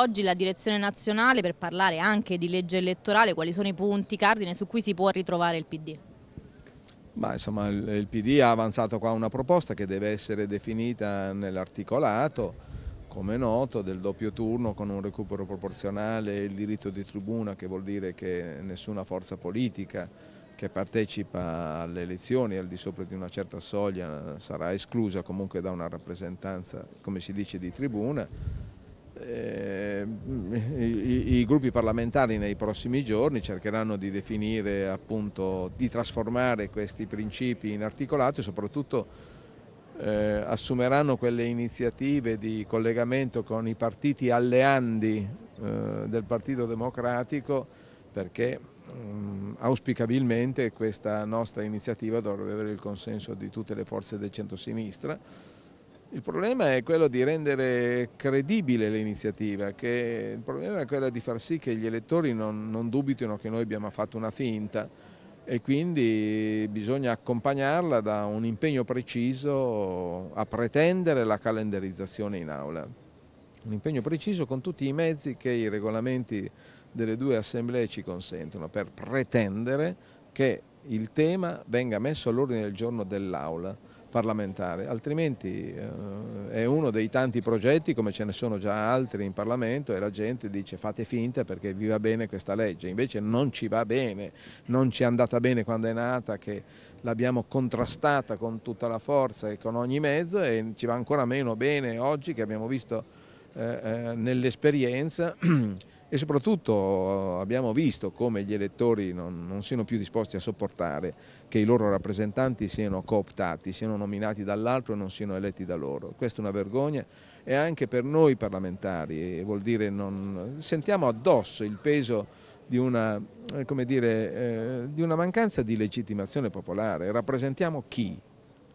Oggi la direzione nazionale per parlare anche di legge elettorale, quali sono i punti cardine su cui si può ritrovare il PD? Ma insomma, il PD ha avanzato qua una proposta che deve essere definita nell'articolato, come è noto, del doppio turno con un recupero proporzionale e il diritto di tribuna, che vuol dire che nessuna forza politica che partecipa alle elezioni al di sopra di una certa soglia sarà esclusa comunque da una rappresentanza, come si dice, di tribuna eh, i, i, gruppi parlamentari nei prossimi giorni cercheranno di definire, appunto, di trasformare questi principi in articolato e soprattutto eh, assumeranno quelle iniziative di collegamento con i partiti alleandi eh, del Partito Democratico perché mh, mm, auspicabilmente questa nostra iniziativa dovrebbe avere il consenso di tutte le forze del centrosinistra il problema è quello di rendere credibile l'iniziativa, il problema è quello di far sì che gli elettori non, non, dubitino che noi abbiamo fatto una finta e quindi bisogna accompagnarla da un impegno preciso a pretendere la calendarizzazione in aula. Un impegno preciso con tutti i mezzi che i regolamenti delle due assemblee ci consentono per pretendere che il tema venga messo all'ordine del giorno dell'aula parlamentare, altrimenti eh, è uno dei tanti progetti come ce ne sono già altri in Parlamento e la gente dice fate finta perché vi va bene questa legge, invece non ci va bene, non ci è andata bene quando è nata, che l'abbiamo contrastata con tutta la forza e con ogni mezzo e ci va ancora meno bene oggi che abbiamo visto eh, eh, nell'esperienza e soprattutto eh, abbiamo visto come gli elettori non, non, siano più disposti a sopportare che i loro rappresentanti siano cooptati, siano nominati dall'altro e non siano eletti da loro. Questa è una vergogna e anche per noi parlamentari eh, vuol dire non, sentiamo addosso il peso di una, eh, dire, eh, di una mancanza di legittimazione popolare. Rappresentiamo chi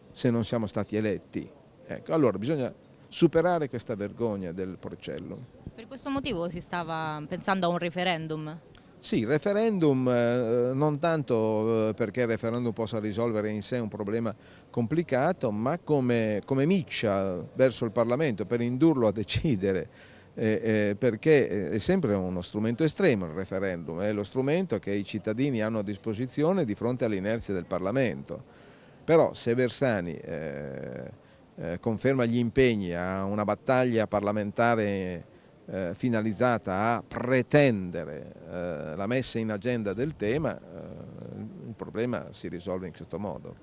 se non siamo stati eletti? Ecco, allora bisogna superare questa vergogna del porcello. Per questo motivo si stava pensando a un referendum? Sì, referendum eh, non tanto eh, perché il referendum possa risolvere in sé un problema complicato, ma come, come miccia verso il Parlamento per indurlo a decidere, eh, eh perché eh, è sempre uno strumento estremo il referendum, è lo strumento che i cittadini hanno a disposizione di fronte all'inerzia del Parlamento. Però se Bersani eh, eh, conferma gli impegni a una battaglia parlamentare eh, finalizzata a pretendere eh, la messa in agenda del tema, eh, il problema si risolve in questo modo.